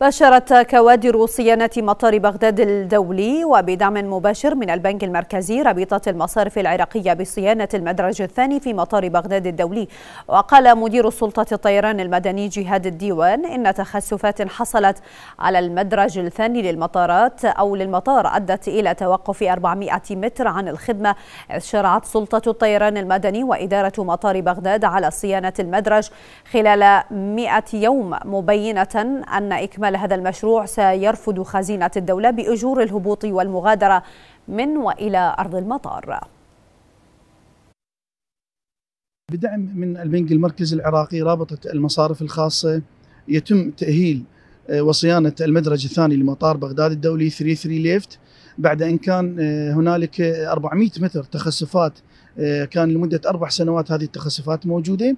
باشرت كوادر صيانة مطار بغداد الدولي وبدعم مباشر من البنك المركزي رابطة المصارف العراقية بصيانة المدرج الثاني في مطار بغداد الدولي وقال مدير سلطة الطيران المدني جهاد الديوان إن تخسفات حصلت على المدرج الثاني للمطارات أو للمطار أدت إلى توقف 400 متر عن الخدمة إذ شرعت سلطة الطيران المدني وإدارة مطار بغداد على صيانة المدرج خلال 100 يوم مبينة أن إكمال عمل هذا المشروع سيرفد خزينة الدولة بأجور الهبوط والمغادرة من وإلى أرض المطار بدعم من البنك المركزي العراقي رابطة المصارف الخاصة يتم تأهيل آه، وصيانه المدرج الثاني لمطار بغداد الدولي 33 ليفت بعد ان كان آه، هنالك 400 متر تخسفات آه، كان لمده اربع سنوات هذه التخسفات موجوده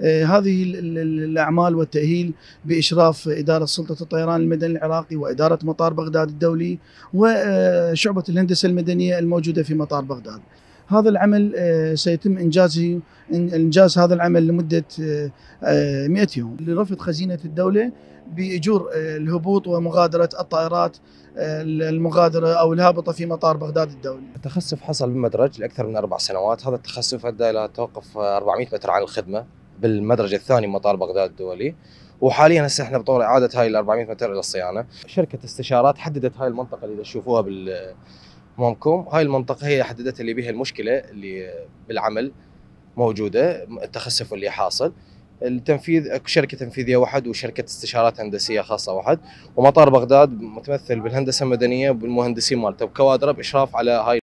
هذه الاعمال والتاهيل باشراف اداره سلطه الطيران المدني العراقي واداره مطار بغداد الدولي وشعبه الهندسه المدنيه الموجوده في مطار بغداد هذا العمل آه، سيتم انجازه انجاز هذا العمل لمده 100 آه، آه، يوم لرفض خزينه الدوله باجور الهبوط ومغادره الطائرات المغادره او الهابطه في مطار بغداد الدولي. التخسف حصل بالمدرج لاكثر من اربع سنوات، هذا التخسف ادى الى توقف 400 متر عن الخدمه بالمدرج الثاني مطار بغداد الدولي. وحاليا هسه احنا بطور اعاده هاي ال 400 متر الى الصيانه. شركه استشارات حددت هاي المنطقه اللي تشوفوها بال مامكم هاي المنطقه هي حددت اللي بها المشكله اللي بالعمل موجوده التخسف اللي حاصل التنفيذ شركه تنفيذيه واحد وشركه استشارات هندسيه خاصه واحد ومطار بغداد متمثل بالهندسه المدنيه بالمهندسين مالته وكوادره باشراف على هاي